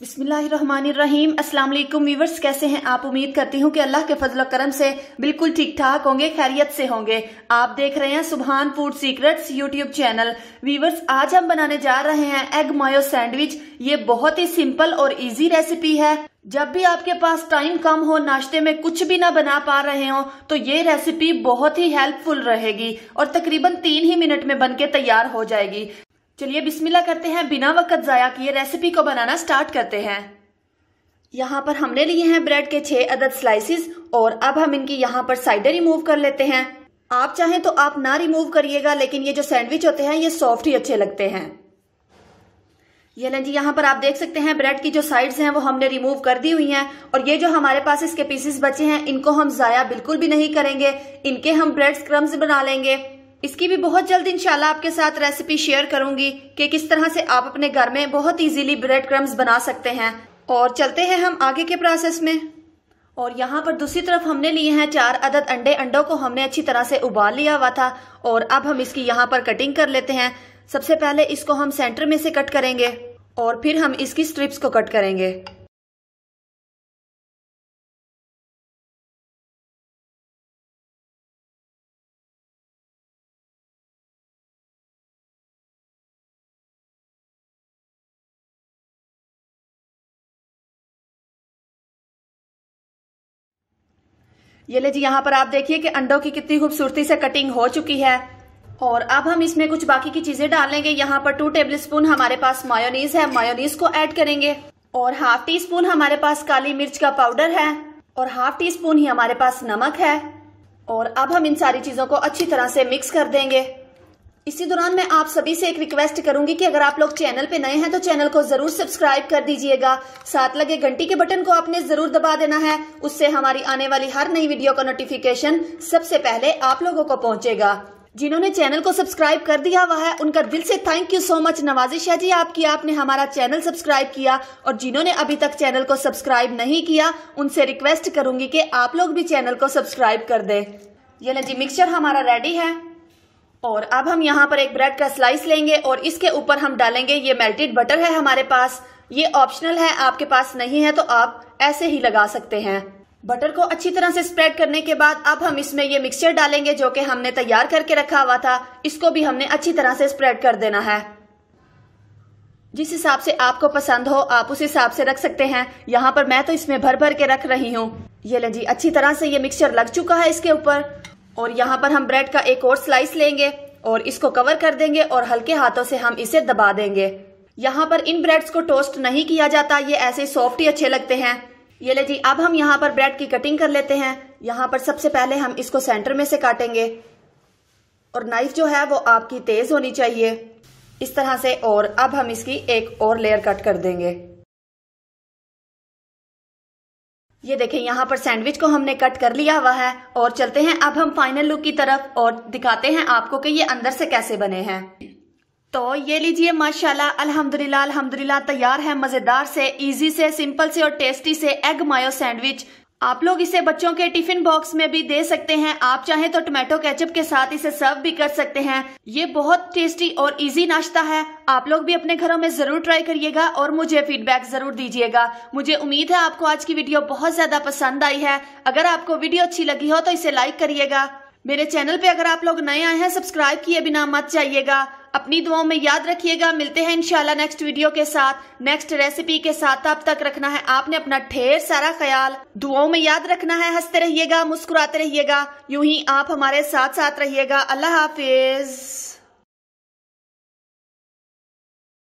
बिस्मिल्लाहिर्रहमानिर्रहीम अस्सलाम वालेकुम व्यूवर्स कैसे हैं आप उम्मीद करती हूँ कि अल्लाह के फजल करम से बिल्कुल ठीक ठाक होंगे खैरियत से होंगे आप देख रहे हैं Subhan food secrets YouTube channel viewers आज हम बनाने जा रहे हैं एग मायो सैंडविच ये बहुत ही सिंपल और इजी रेसिपी है जब भी आपके पास टाइम कम हो नाश्ते में कुछ भी ना बना पा रहे हो तो ये रेसिपी बहुत ही हेल्पफुल रहेगी और तकरीबन तीन ही मिनट में बनके तैयार हो जाएगी चलिए बिस्मिल्ला करते हैं बिना वक्त ज़ाया किए रेसिपी को बनाना स्टार्ट करते हैं यहाँ पर हमने लिए हैं ब्रेड के छह अदद स्लाइसिस और अब हम इनकी यहाँ पर साइडें रिमूव कर लेते हैं आप चाहें तो आप ना रिमूव करिएगा लेकिन ये जो सैंडविच होते हैं ये सॉफ्ट ही अच्छे लगते हैं ये लें जी यहाँ पर आप देख सकते हैं ब्रेड की जो साइड्स हैं वो हमने रिमूव कर दी हुई हैं और ये जो हमारे पास इसके पीसेस बचे हैं इनको हम जाया बिल्कुल भी नहीं करेंगे इनके हम ब्रेड क्रम्स बना लेंगे इसकी भी बहुत जल्द इंशाल्लाह आपके साथ रेसिपी शेयर करूंगी कि किस तरह से आप अपने घर में बहुत इजीली ब्रेड क्रम्स बना सकते हैं और चलते हैं हम आगे के प्रोसेस में और यहाँ पर दूसरी तरफ हमने लिए हैं चार अदद अंडे अंडों को हमने अच्छी तरह से उबाल लिया हुआ था और अब हम इसकी यहाँ पर कटिंग कर लेते हैं सबसे पहले इसको हम सेंटर में से कट करेंगे और फिर हम इसकी स्ट्रिप्स को कट करेंगे ये ले जी यहाँ पर आप देखिए कि अंडों की कितनी खूबसूरती से कटिंग हो चुकी है और अब हम इसमें कुछ बाकी की चीजें डालेंगे यहाँ पर टू टेबल स्पून हमारे पास मायोनीज है मायोनीज को ऐड करेंगे और हाफ टी स्पून हमारे पास काली मिर्च का पाउडर है और हाफ टी स्पून ही हमारे पास नमक है और अब हम इन सारी चीजों को अच्छी तरह से मिक्स कर देंगे इसी दौरान मैं आप सभी से एक रिक्वेस्ट करूंगी कि अगर आप लोग चैनल पे नए हैं तो चैनल को जरूर सब्सक्राइब कर दीजिएगा साथ लगे घंटी के बटन को आपने जरूर दबा देना है उससे हमारी आने वाली हर नई वीडियो का नोटिफिकेशन सबसे पहले आप लोगों को पहुंचेगा जिन्होंने चैनल को सब्सक्राइब कर दिया हुआ है उनका दिल से थैंक यू सो मच नवाजिश है जी आपकी आपने हमारा चैनल सब्सक्राइब किया और जिन्होंने अभी तक चैनल को सब्सक्राइब नहीं किया उनसे रिक्वेस्ट करूंगी कि आप लोग भी चैनल को सब्सक्राइब कर दे ये जी मिक्सचर हमारा रेडी है और अब हम यहाँ पर एक ब्रेड का स्लाइस लेंगे और इसके ऊपर हम डालेंगे ये मेल्टेड बटर है हमारे पास ये ऑप्शनल है आपके पास नहीं है तो आप ऐसे ही लगा सकते हैं बटर को अच्छी तरह से स्प्रेड करने के बाद अब हम इसमें ये मिक्सचर डालेंगे जो कि हमने तैयार करके रखा हुआ था इसको भी हमने अच्छी तरह से स्प्रेड कर देना है जिस हिसाब से आपको पसंद हो आप उस हिसाब से रख सकते हैं यहाँ पर मैं तो इसमें भर भर के रख रही हूँ ये लें जी अच्छी तरह से ये मिक्सचर लग चुका है इसके ऊपर और यहाँ पर हम ब्रेड का एक और स्लाइस लेंगे और इसको कवर कर देंगे और हल्के हाथों से हम इसे दबा देंगे यहाँ पर इन ब्रेड्स को टोस्ट नहीं किया जाता ये ऐसे सॉफ्ट ही अच्छे लगते हैं ये ले जी अब हम यहाँ पर ब्रेड की कटिंग कर लेते हैं यहाँ पर सबसे पहले हम इसको सेंटर में से काटेंगे और नाइफ जो है वो आपकी तेज होनी चाहिए इस तरह से और अब हम इसकी एक और लेयर कट कर देंगे ये देखें यहाँ पर सैंडविच को हमने कट कर लिया हुआ है और चलते हैं अब हम फाइनल लुक की तरफ और दिखाते हैं आपको कि ये अंदर से कैसे बने हैं तो ये लीजिए माशाल्लाह अल्हम्दुलिल्लाह अल्हम्दुलिल्लाह तैयार है मजेदार से इजी से सिंपल से और टेस्टी से एग मायो सैंडविच आप लोग इसे बच्चों के टिफिन बॉक्स में भी दे सकते हैं आप चाहें तो टोमेटो केचप के साथ इसे सर्व भी कर सकते हैं ये बहुत टेस्टी और इजी नाश्ता है आप लोग भी अपने घरों में जरूर ट्राई करिएगा और मुझे फीडबैक जरूर दीजिएगा मुझे उम्मीद है आपको आज की वीडियो बहुत ज्यादा पसंद आई है अगर आपको वीडियो अच्छी लगी हो तो इसे लाइक करिएगा मेरे चैनल पे अगर आप लोग नए आए हैं सब्सक्राइब किए बिना मत जाइएगा अपनी दुआओं में याद रखिएगा मिलते हैं इंशाल्लाह नेक्स्ट वीडियो के साथ नेक्स्ट रेसिपी के साथ अब तक रखना है आपने अपना ढेर सारा ख्याल दुआओं में याद रखना है हंसते रहिएगा मुस्कुराते रहिएगा यूं ही आप हमारे साथ साथ रहिएगा अल्लाह हाफिज